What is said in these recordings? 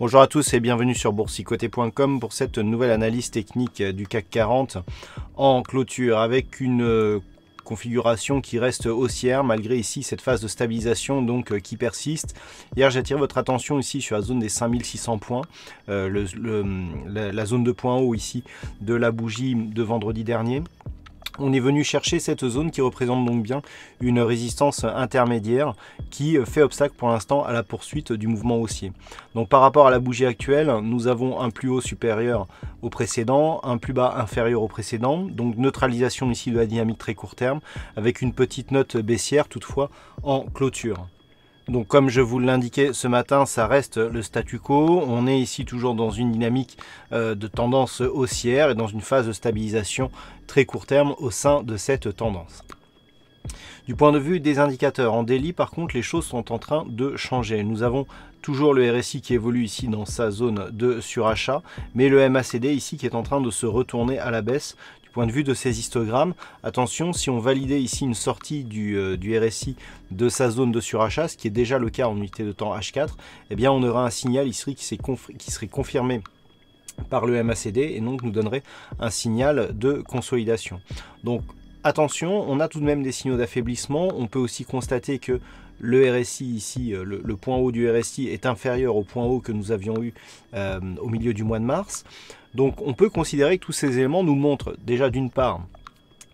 Bonjour à tous et bienvenue sur boursicoté.com pour cette nouvelle analyse technique du CAC 40 en clôture avec une euh, configuration qui reste haussière malgré ici cette phase de stabilisation donc euh, qui persiste. Hier j'attire votre attention ici sur la zone des 5600 points, euh, la, zone de point haut ici de la bougie de vendredi dernier on est venu chercher cette zone qui représente donc bien une résistance intermédiaire qui fait obstacle pour l'instant à la poursuite du mouvement haussier. Donc par rapport à la bougie actuelle, nous avons un plus haut supérieur au précédent, un plus bas inférieur au précédent, donc neutralisation ici de la dynamique très court terme avec une petite note baissière toutefois en clôture. Donc comme je vous l'indiquais ce matin, ça reste le statu quo. On est ici toujours dans une dynamique euh, de tendance haussière et dans une phase de stabilisation très court terme au sein de cette tendance. Du point de vue des indicateurs, en délit par contre les choses sont en train de changer. Nous avons toujours le RSI qui évolue ici dans sa zone de surachat, mais le MACD ici qui est en train de se retourner à la baisse du point de vue de ces histogrammes, attention, si on validait ici une sortie du, euh, RSI de sa zone de surachat, ce qui est déjà le cas en unité de temps H4, eh bien on aura un signal ici qui, qui serait confirmé par le MACD et donc nous donnerait un signal de consolidation. Donc Attention, on a tout de même des signaux d'affaiblissement. On peut aussi constater que le RSI ici, euh, le, point haut du RSI est inférieur au point haut que nous avions eu euh, au milieu du mois de mars. Donc on peut considérer que tous ces éléments nous montrent déjà d'une part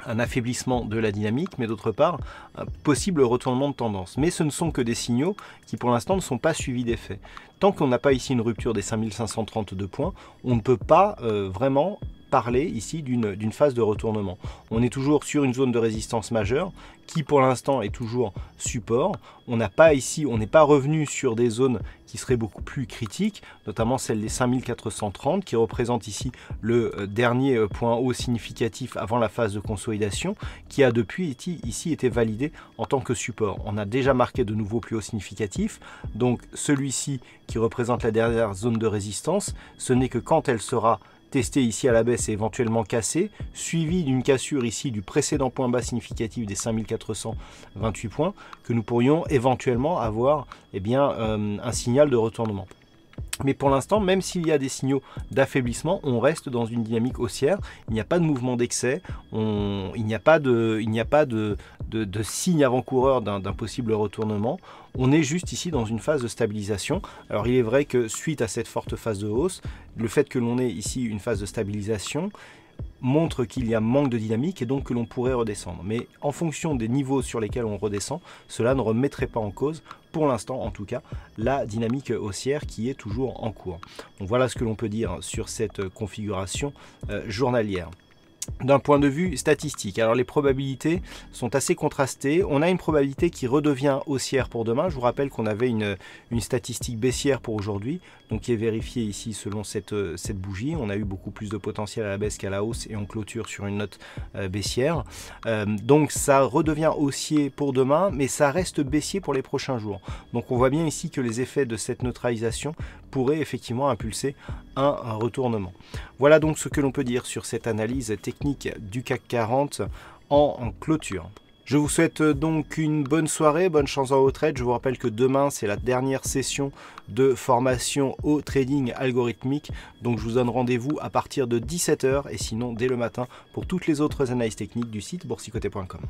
un affaiblissement de la dynamique, mais d'autre part, un possible retournement de tendance. Mais ce ne sont que des signaux qui pour l'instant ne sont pas suivis d'effet. Tant qu'on n'a pas ici une rupture des 5532 points, on ne peut pas euh, vraiment parler ici d'une phase de retournement. On est toujours sur une zone de résistance majeure qui pour l'instant est toujours support. On n'a pas ici, on n'est pas revenu sur des zones qui seraient beaucoup plus critiques, notamment celle des 5430 qui représente ici le euh, dernier euh, point haut significatif avant la phase de consolidation qui a depuis ici, été validé en tant que support. On a déjà marqué de nouveaux plus hauts significatifs, donc celui-ci qui représente la dernière zone de résistance, ce n'est que quand elle sera testé ici à la baisse et éventuellement cassé, suivi d'une cassure ici du précédent point bas significatif des 5428 points, que nous pourrions éventuellement avoir eh bien, euh, un signal de retournement. Mais pour l'instant, même s'il y a des signaux d'affaiblissement, on reste dans une dynamique haussière. Il n'y a pas de mouvement d'excès. il n'y a pas de, signe avant-coureur d'un possible retournement. On est juste ici dans une phase de stabilisation. Alors il est vrai que suite à cette forte phase de hausse, le fait que l'on ait ici une phase de stabilisation, montre qu'il y a manque de dynamique et donc que l'on pourrait redescendre. Mais en fonction des niveaux sur lesquels on redescend, cela ne remettrait pas en cause, pour l'instant en tout cas, la dynamique haussière qui est toujours en cours. Donc voilà ce que l'on peut dire sur cette configuration euh, journalière d'un point de vue statistique. Alors les probabilités sont assez contrastées. On a une probabilité qui redevient haussière pour demain. Je vous rappelle qu'on avait une, statistique baissière pour aujourd'hui, donc qui est vérifiée ici selon cette, euh, cette, bougie. On a eu beaucoup plus de potentiel à la baisse qu'à la hausse et on clôture sur une note euh, baissière. Euh, donc ça redevient haussier pour demain, mais ça reste baissier pour les prochains jours. Donc on voit bien ici que les effets de cette neutralisation pourraient effectivement impulser un, un retournement. Voilà donc ce que l'on peut dire sur cette analyse technique du CAC 40 en clôture. Je vous souhaite euh, donc une bonne soirée, bonne chance en haut trade. Je vous rappelle que demain, c'est la dernière session de formation au trading algorithmique. Donc, je vous donne rendez-vous à partir de 17h et sinon dès le matin pour toutes les autres analyses techniques du site boursicoté.com.